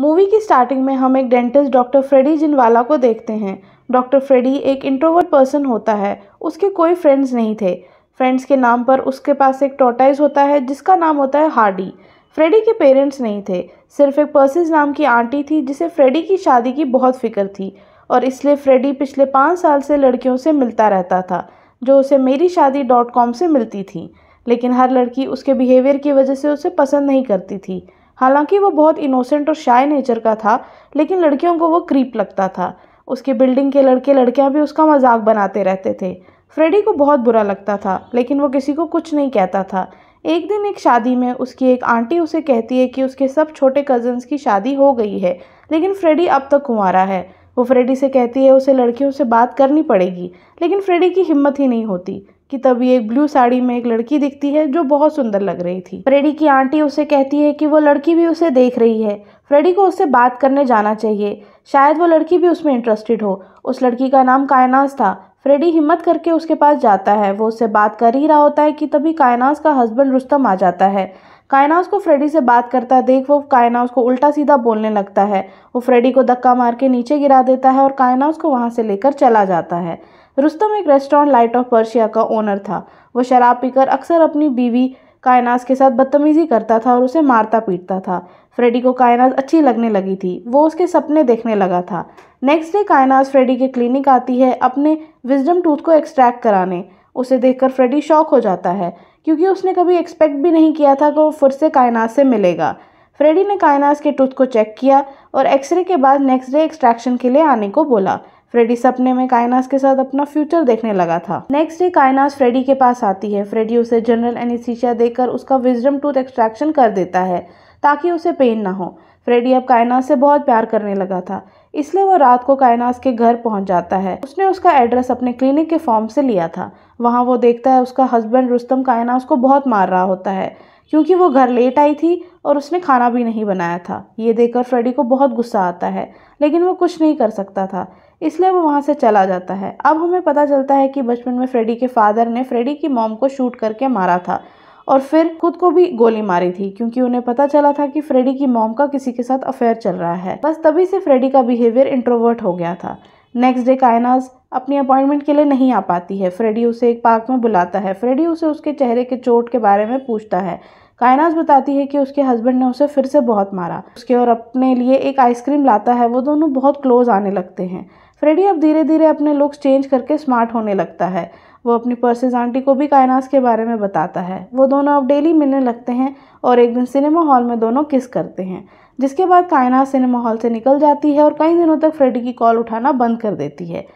movie की starting में हम एक डेंटिस्ट डॉक्टर फ्रेडी जिनवाला को देखते हैं डॉक्टर फ्रेडी एक इंट्रोवर्ट पर्सन होता है उसके कोई फ्रेंड्स नहीं थे फ्रेंड्स के नाम पर उसके पास एक टोटाइज होता है जिसका नाम होता है हार्डी फ्रेडी के पेरेंट्स नहीं थे सिर्फ एक पर्सिस नाम की आंटी थी जिसे फ्रेडी की शादी की बहुत फिक्र थी और इसलिए फ्रेडी पिछले पाँच साल से लड़कियों से मिलता रहता था जो उसे मेरी शादी डॉट कॉम से मिलती थी लेकिन हर लड़की उसके बिहेवियर की वजह से उसे पसंद नहीं करती थी हालांकि वो बहुत इनोसेंट और शाय नेचर का था लेकिन लड़कियों को वो क्रीप लगता था उसके बिल्डिंग के लड़के लड़कियाँ भी उसका मजाक बनाते रहते थे फ्रेडी को बहुत बुरा लगता था लेकिन वो किसी को कुछ नहीं कहता था एक दिन एक शादी में उसकी एक आंटी उसे कहती है कि उसके सब छोटे कज़न्स की शादी हो गई है लेकिन फ्रेडी अब तक कुंवारा है वो फ्रेडी से कहती है उसे लड़कियों से बात करनी पड़ेगी लेकिन फ्रेडी की हिम्मत ही नहीं होती कि तभी एक ब्लू साड़ी में एक लड़की दिखती है जो बहुत सुंदर लग रही थी फ्रेडी की आंटी उसे कहती है कि वो लड़की भी उसे देख रही है फ्रेडी को उससे बात करने जाना चाहिए शायद वो लड़की भी उसमें इंटरेस्टेड हो उस लड़की का नाम कायनास था फ्रेडी हिम्मत करके उसके पास जाता है वो उससे बात कर ही रहा होता है कि तभी कायनास का हस्बैंड रुस्तम आ जाता है कायनास को फ्रेडी से बात करता देख वो कायनास को उल्टा सीधा बोलने लगता है वो फ्रेडी को धक्का मार के नीचे गिरा देता है और कायनास को वहाँ से लेकर चला जाता है रुस्तम एक रेस्टोरेंट लाइट ऑफ पर्शिया का ओनर था वह शराब पीकर अक्सर अपनी बीवी कायनास के साथ बदतमीजी करता था और उसे मारता पीटता था फ्रेडी को कायनास अच्छी लगने लगी थी वो उसके सपने देखने लगा था नेक्स्ट डे कायनास फ्रेडी के क्लिनिक आती है अपने विजडम टूथ को एक्सट्रैक्ट कराने उसे देखकर फ्रेडी शॉक हो जाता है क्योंकि उसने कभी एक्सपेक्ट भी नहीं किया था कि वो फिर से कायनास से मिलेगा फ्रेडी ने कायनास के टूथ को चेक किया और एक्सरे के बाद नेक्स्ट डे एक्सट्रैक्शन के लिए आने को बोला फ्रेडी सपने में कायनास के साथ अपना फ्यूचर देखने लगा था नेक्स्ट डे कायनास फ्रेडी के पास आती है फ्रेडी उसे जनरल एनिसिशिया देकर उसका विजडम टूथ एक्सट्रैक्शन कर देता है ताकि उसे पेन ना हो फ्रेडी अब कायनास से बहुत प्यार करने लगा था इसलिए वो रात को कायनास के घर पहुंच जाता है उसने उसका एड्रेस अपने क्लिनिक के फॉर्म से लिया था वहाँ वो देखता है उसका हस्बैंड रुस्तम कायनास को बहुत मार रहा होता है क्योंकि वो घर लेट आई थी और उसने खाना भी नहीं बनाया था ये देखकर फ्रेडी को बहुत गुस्सा आता है लेकिन वो कुछ नहीं कर सकता था इसलिए वो वहाँ से चला जाता है अब हमें पता चलता है कि बचपन में फ्रेडी के फादर ने फ्रेडी की मॉम को शूट करके मारा था और फिर खुद को भी गोली मारी थी क्योंकि उन्हें पता चला था कि फ्रेडी की मॉम का किसी के साथ अफेयर चल रहा है बस तभी से फ्रेडी का बिहेवियर इंट्रोवर्ट हो गया था नेक्स्ट डे कायनाज अपनी अपॉइंटमेंट के लिए नहीं आ पाती है फ्रेडी उसे एक पार्क में बुलाता है फ्रेडी उसे उसके चेहरे के चोट के बारे में पूछता है कायनाज बताती है कि उसके हस्बैंड ने उसे फिर से बहुत मारा उसके और अपने लिए एक आइसक्रीम लाता है वो दोनों बहुत क्लोज आने लगते हैं फ्रेडी अब धीरे धीरे अपने लुक्स चेंज करके स्मार्ट होने लगता है वो अपनी पर्सेज आंटी को भी कायनास के बारे में बताता है वो दोनों अब डेली मिलने लगते हैं और एक दिन सिनेमा हॉल में दोनों किस करते हैं जिसके बाद कायनास सिनेमा हॉल से निकल जाती है और कई दिनों तक फ्रेडी की कॉल उठाना बंद कर देती है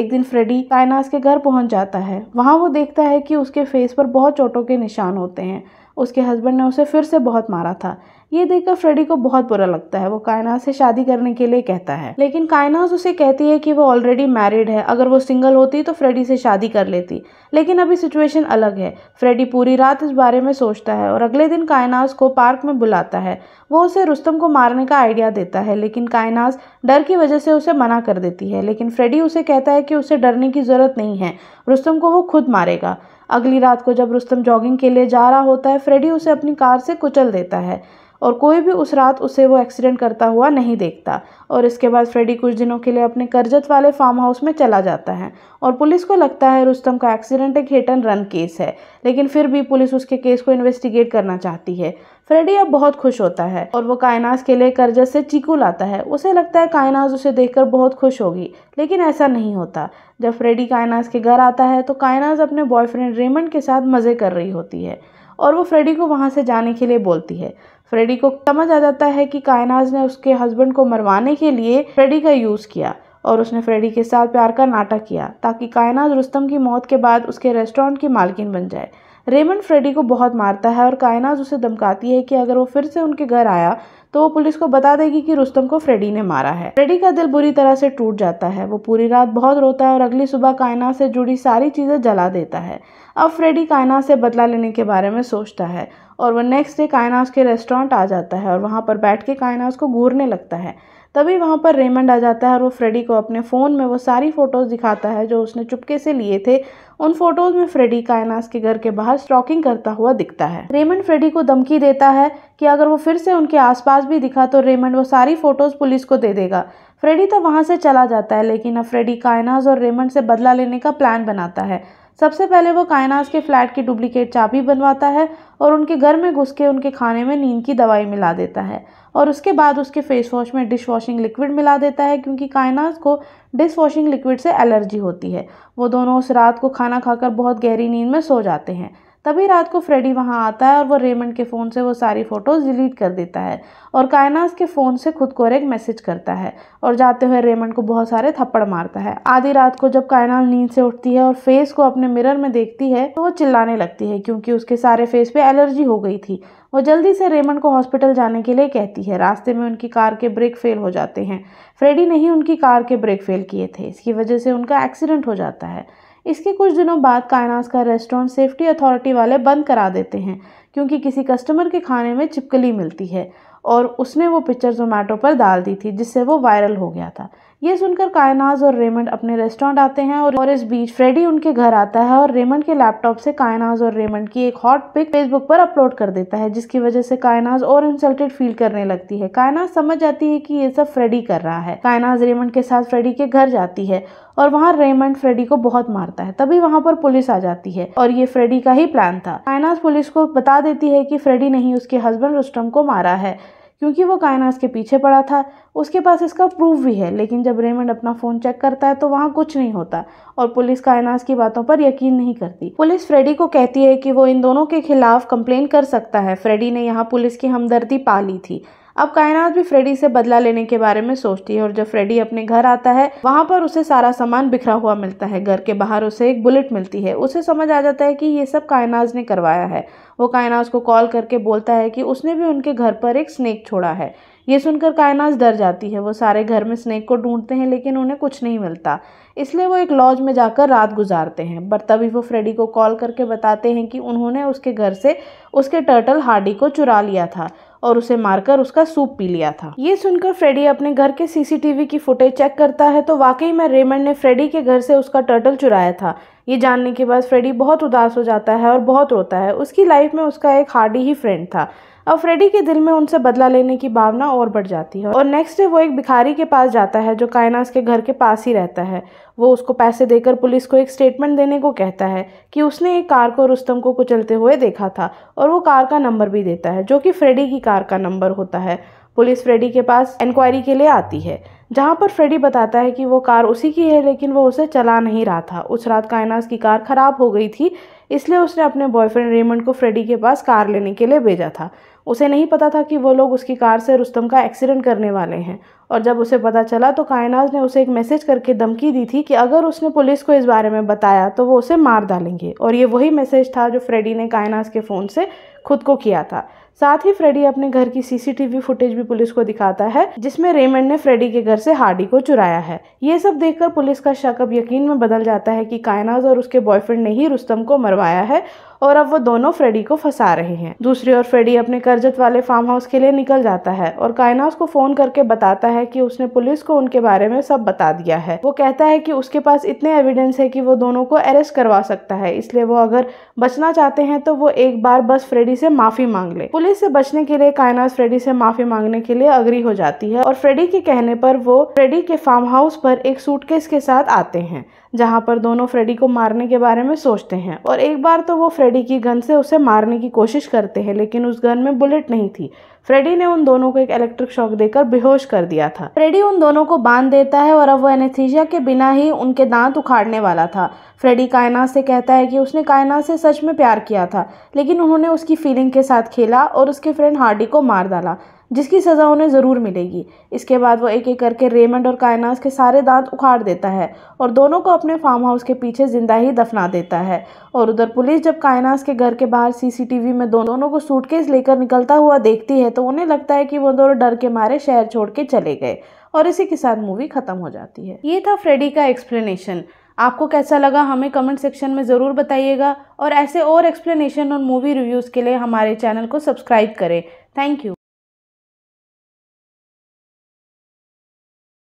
एक दिन फ्रेडी कायनास के घर पहुंच जाता है वहाँ वो देखता है कि उसके फेस पर बहुत चोटों के निशान होते हैं उसके हस्बैंड ने उसे फिर से बहुत मारा था ये देखकर फ्रेडी को बहुत बुरा लगता है वो कायनाज से शादी करने के लिए कहता है लेकिन कायनाज उसे कहती है कि वो ऑलरेडी मैरिड है अगर वो सिंगल होती तो फ्रेडी से शादी कर लेती लेकिन अभी सिचुएशन अलग है फ्रेडी पूरी रात इस बारे में सोचता है और अगले दिन कायनाज को पार्क में बुलाता है वो उसे रुस्तम को मारने का आइडिया देता है लेकिन कायनाज डर की वजह से उसे मना कर देती है लेकिन फ्रेडी उसे कहता है कि उसे डरने की ज़रूरत नहीं है रुस्तम को वो खुद मारेगा अगली रात को जब रुस्तम जॉगिंग के लिए जा रहा होता है फ्रेडी उसे अपनी कार से कुचल देता है और कोई भी उस रात उसे वो एक्सीडेंट करता हुआ नहीं देखता और इसके बाद फ्रेडी कुछ दिनों के लिए अपने करजत वाले फार्म हाउस में चला जाता है और पुलिस को लगता है रुस्तम का एक्सीडेंट एक हिट एंड रन केस है लेकिन फिर भी पुलिस उसके केस को इन्वेस्टिगेट करना चाहती है फ्रेडी अब बहुत खुश होता है और वो कायनास के लिए करजत से चीकू लाता है उसे लगता है कायनाज उसे देखकर बहुत खुश होगी लेकिन ऐसा नहीं होता जब फ्रेडी कायनास के घर आता है तो कायनाज अपने बॉयफ्रेंड रेमंड के साथ मज़े कर रही होती है और वो फ्रेडी को वहाँ से जाने के लिए बोलती है फ्रेडी को समझ आ जाता है कि कायनाज ने उसके हस्बैंड को मरवाने के लिए फ्रेडी का यूज़ किया और उसने फ्रेडी के साथ प्यार का नाटक किया ताकि कायनाज रुस्तम की मौत के बाद उसके रेस्टोरेंट की मालकिन बन जाए रेमन फ्रेडी को बहुत मारता है और कायनाज उसे धमकाती है कि अगर वो फिर से उनके घर आया तो वो पुलिस को बता देगी कि रुस्तम को फ्रेडी ने मारा है फ्रेडी का दिल बुरी तरह से टूट जाता है वो पूरी रात बहुत रोता है और अगली सुबह कायना से जुड़ी सारी चीज़ें जला देता है अब फ्रेडी कायनाज से बदला लेने के बारे में सोचता है और वह नेक्स्ट डे कायनास के रेस्टोरेंट आ जाता है और वहाँ पर बैठ के कायनास को घूरने लगता है तभी वहाँ पर रेमंड आ जाता है और वो फ्रेडी को अपने फ़ोन में वो सारी फ़ोटोज़ दिखाता है जो उसने चुपके से लिए थे उन फोटोज़ में फ्रेडी कायनास के घर के बाहर स्टॉकिंग करता हुआ दिखता है रेमंड फ्रेडी को धमकी देता है कि अगर वो फिर से उनके आसपास भी दिखा तो रेमंड वो सारी फ़ोटोज़ पुलिस को दे देगा फ्रेडी तो वहाँ से चला जाता है लेकिन अब फ्रेडी कायनास और रेमंड से बदला लेने का प्लान बनाता है सबसे पहले वो कायनास के फ्लैट की डुप्लीकेट चाबी बनवाता है और उनके घर में घुस के उनके खाने में नींद की दवाई मिला देता है और उसके बाद उसके फेस वॉश में डिश वॉशिंग लिक्विड मिला देता है क्योंकि कायनास को डिश वॉशिंग लिक्विड से एलर्जी होती है वो दोनों उस रात को खाना खाकर बहुत गहरी नींद में सो जाते हैं तभी रात को फ्रेडी वहाँ आता है और वो रेमंड के फ़ोन से वो सारी फ़ोटोज़ डिलीट कर देता है और कायनास के फ़ोन से खुद को एक मैसेज करता है और जाते हुए रेमंड को बहुत सारे थप्पड़ मारता है आधी रात को जब कायनास नींद से उठती है और फेस को अपने मिरर में देखती है तो वो चिल्लाने लगती है क्योंकि उसके सारे फेस पे एलर्जी हो गई थी वो जल्दी से रेमंड को हॉस्पिटल जाने के लिए कहती है रास्ते में उनकी कार के ब्रेक फेल हो जाते हैं फ्रेडी ने ही उनकी कार के ब्रेक फेल किए थे इसकी वजह से उनका एक्सीडेंट हो जाता है इसके कुछ दिनों बाद कायनास का रेस्टोरेंट सेफ्टी अथॉरिटी वाले बंद करा देते हैं क्योंकि किसी कस्टमर के खाने में चिपकली मिलती है और उसने वो पिक्चर जोमेटो पर डाल दी थी जिससे वो वायरल हो गया था ये सुनकर कायनाज और रेमंड अपने रेस्टोरेंट आते हैं और, और इस बीच फ्रेडी उनके घर आता है और रेमंड के लैपटॉप से कायनाज और रेमंड की एक हॉट पिक फेसबुक पर अपलोड कर देता है जिसकी वजह से कायनाज और इंसल्टेड फील करने लगती है कायनाज समझ जाती है कि ये सब फ्रेडी कर रहा है कायनाज रेमंड के साथ फ्रेडी के घर जाती है और वहाँ रेमंड फ्रेडी को बहुत मारता है तभी वहाँ पर पुलिस आ जाती है और ये फ्रेडी का ही प्लान था कायनाज पुलिस को बता देती है कि फ्रेडी नहीं उसके हस्बैंड रुस्टम को मारा है क्योंकि वो कायनास के पीछे पड़ा था उसके पास इसका प्रूफ भी है लेकिन जब रेमंड अपना फ़ोन चेक करता है तो वहाँ कुछ नहीं होता और पुलिस कायनास की बातों पर यकीन नहीं करती पुलिस फ्रेडी को कहती है कि वो इन दोनों के खिलाफ कंप्लेन कर सकता है फ्रेडी ने यहाँ पुलिस की हमदर्दी पा ली थी अब कायनात भी फ्रेडी से बदला लेने के बारे में सोचती है और जब फ्रेडी अपने घर आता है वहाँ पर उसे सारा सामान बिखरा हुआ मिलता है घर के बाहर उसे एक बुलेट मिलती है उसे समझ आ जाता है कि ये सब कायनाज ने करवाया है वो कायनाज को कॉल करके बोलता है कि उसने भी उनके घर पर एक स्नेक छोड़ा है ये सुनकर कायनाज डर जाती है वो सारे घर में स्नेक को ढूंढते हैं लेकिन उन्हें कुछ नहीं मिलता इसलिए वो एक लॉज में जाकर रात गुजारते हैं पर तभी वो फ्रेडी को कॉल करके बताते हैं कि उन्होंने उसके घर से उसके टर्टल हार्डी को चुरा लिया था और उसे मारकर उसका सूप पी लिया था ये सुनकर फ्रेडी अपने घर के सीसीटीवी की फुटेज चेक करता है तो वाकई में रेमंड ने फ्रेडी के घर से उसका टर्टल चुराया था ये जानने के बाद फ्रेडी बहुत उदास हो जाता है और बहुत रोता है उसकी लाइफ में उसका एक हार्डी ही फ्रेंड था अब फ्रेडी के दिल में उनसे बदला लेने की भावना और बढ़ जाती है और नेक्स्ट डे वो एक भिखारी के पास जाता है जो कायनास के घर के पास ही रहता है वो उसको पैसे देकर पुलिस को एक स्टेटमेंट देने को कहता है कि उसने एक कार को रुस्तम को कुचलते हुए देखा था और वो कार का नंबर भी देता है जो कि फ्रेडी की कार का नंबर होता है पुलिस फ्रेडी के पास इंक्वायरी के लिए आती है जहाँ पर फ्रेडी बताता है कि वो कार उसी की है लेकिन वो उसे चला नहीं रहा था उस रात कायनास की कार ख़राब हो गई थी इसलिए उसने अपने बॉयफ्रेंड रेमंड को फ्रेडी के पास कार लेने के लिए भेजा था उसे नहीं पता था कि वो लोग उसकी कार से रुस्तम का एक्सीडेंट करने वाले हैं और जब उसे पता चला तो कायनाज ने उसे एक मैसेज करके धमकी दी थी कि अगर उसने पुलिस को इस बारे में बताया तो वो उसे मार डालेंगे और ये वही मैसेज था जो फ्रेडी ने कायनाज के फ़ोन से खुद को किया था साथ ही फ्रेडी अपने घर की सीसीटीवी फुटेज भी पुलिस को दिखाता है जिसमें रेमंड ने फ्रेडी के घर से हार्डी को चुराया है ये सब देखकर पुलिस का शक अब यकीन में बदल जाता है कि कायनाज और उसके बॉयफ्रेंड ने ही रुस्तम को मरवाया है और अब वो दोनों फ्रेडी को फंसा रहे हैं दूसरी ओर फ्रेडी अपने कर्जत वाले फार्म हाउस के लिए निकल जाता है और कायना उसको फोन करके बताता है कि उसने पुलिस को उनके बारे में सब बता दिया है वो कहता है कि उसके पास इतने एविडेंस है कि वो दोनों को अरेस्ट करवा सकता है इसलिए वो अगर बचना चाहते हैं तो वो एक बार बस फ्रेडी से माफी मांग ले पुलिस से बचने के लिए कायनास फ्रेडी से माफी मांगने के लिए अग्री हो जाती है और फ्रेडी के कहने पर वो फ्रेडी के फार्म हाउस पर एक सूटकेस के साथ आते हैं जहाँ पर दोनों फ्रेडी को मारने के बारे में सोचते हैं और एक बार तो वो फ्रेडी की गन से उसे मारने की कोशिश करते हैं लेकिन उस गन में बुलेट नहीं थी फ्रेडी ने उन दोनों को एक इलेक्ट्रिक शॉक देकर बेहोश कर दिया था फ्रेडी उन दोनों को बांध देता है और अब वो एनेथीजिया के बिना ही उनके दांत उखाड़ने वाला था फ्रेडी कायनात से कहता है कि उसने कायनात से सच में प्यार किया था लेकिन उन्होंने उसकी फीलिंग के साथ खेला और उसके फ्रेंड हार्डी को मार डाला जिसकी सज़ा उन्हें ज़रूर मिलेगी इसके बाद वो एक एक करके रेमंड और कायनास के सारे दांत उखाड़ देता है और दोनों को अपने फार्म हाउस के पीछे ज़िंदा ही दफना देता है और उधर पुलिस जब कायनास के घर के बाहर सीसीटीवी में दोनों को सूटकेस लेकर निकलता हुआ देखती है तो उन्हें लगता है कि वो दोनों डर के मारे शहर छोड़ के चले गए और इसी के साथ मूवी ख़त्म हो जाती है ये था फ्रेडी का एक्सप्लेनेशन आपको कैसा लगा हमें कमेंट सेक्शन में ज़रूर बताइएगा और ऐसे और एक्सप्लेनेशन और मूवी रिव्यूज़ के लिए हमारे चैनल को सब्सक्राइब करें थैंक यू